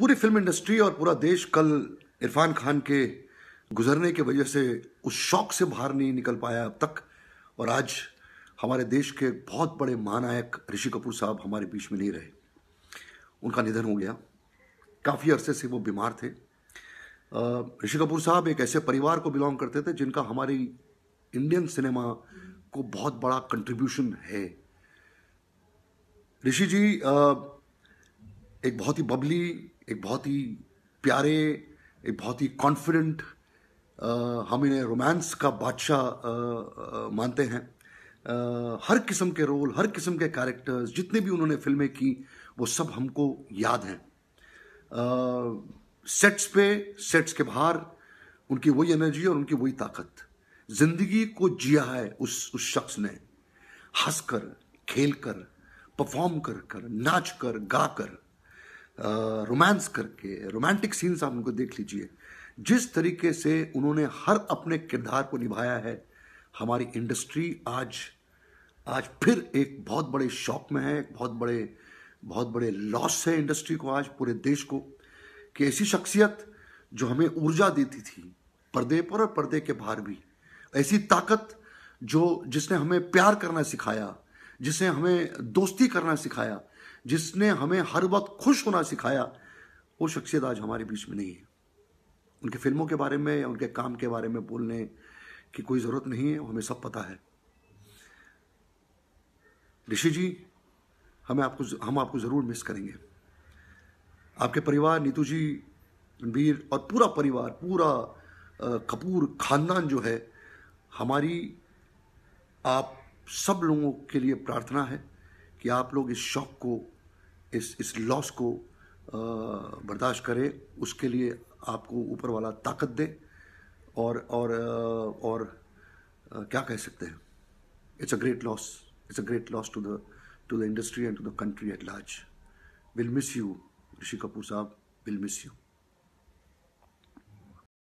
पूरी film industry और पूरा देश कल इरफान खान के गुजरने के वजह से उस शौक से बाहर नहीं निकल पाया अब तक और आज हमारे देश के बहुत बड़े महानायक ऋषि कपूर साहब हमारे बीच में नहीं रहे उनका निधन हो गया काफ़ी अरसे से वो बीमार थे ऋषि कपूर साहब एक ऐसे परिवार को बिलोंग करते थे जिनका हमारी इंडियन सिनेमा को बहुत बड़ा कंट्रीब्यूशन है ऋषि जी आ, एक बहुत ही बबली एक बहुत ही प्यारे एक बहुत ही कॉन्फिडेंट हम इन्हें रोमांस का बादशाह मानते हैं आ, हर किस्म के रोल हर किस्म के कैरेक्टर्स जितने भी उन्होंने फिल्में की वो सब हमको याद हैं सेट्स पे सेट्स के बाहर उनकी वही एनर्जी और उनकी वही ताकत जिंदगी को जिया है उस उस शख्स ने हंस कर खेल कर परफॉर्म कर कर नाच कर गा कर रोमांस करके रोमांटिक सीन्स आप उनको देख लीजिए जिस तरीके से उन्होंने हर अपने किरदार को निभाया है हमारी इंडस्ट्री आज आज फिर एक बहुत बड़े शॉक में है एक बहुत बड़े बहुत बड़े लॉस है इंडस्ट्री को आज पूरे देश को कि ऐसी शख्सियत जो हमें ऊर्जा देती थी पर्दे पर और पर्दे के बाहर भी ऐसी ताकत जो जिसने हमें प्यार करना सिखाया जिसने हमें दोस्ती करना सिखाया जिसने हमें हर वक्त खुश होना सिखाया वो शख्सियत आज हमारे बीच में नहीं है उनके फिल्मों के बारे में या उनके काम के बारे में बोलने की कोई ज़रूरत नहीं है हमें सब पता है ऋषि जी हमें आपको हम आपको ज़रूर मिस करेंगे आपके परिवार नीतू जी वीर और पूरा परिवार पूरा कपूर खानदान जो है हमारी आप सब लोगों के लिए प्रार्थना है कि आप लोग इस शौक को इस इस लॉस को बर्दाश्त करें उसके लिए आपको ऊपर वाला ताकत दे और और और क्या कह सकते हैं it's a great loss it's a great loss to the to the industry and to the country at large will miss you Rishi Kapoor साहब विल मिस यू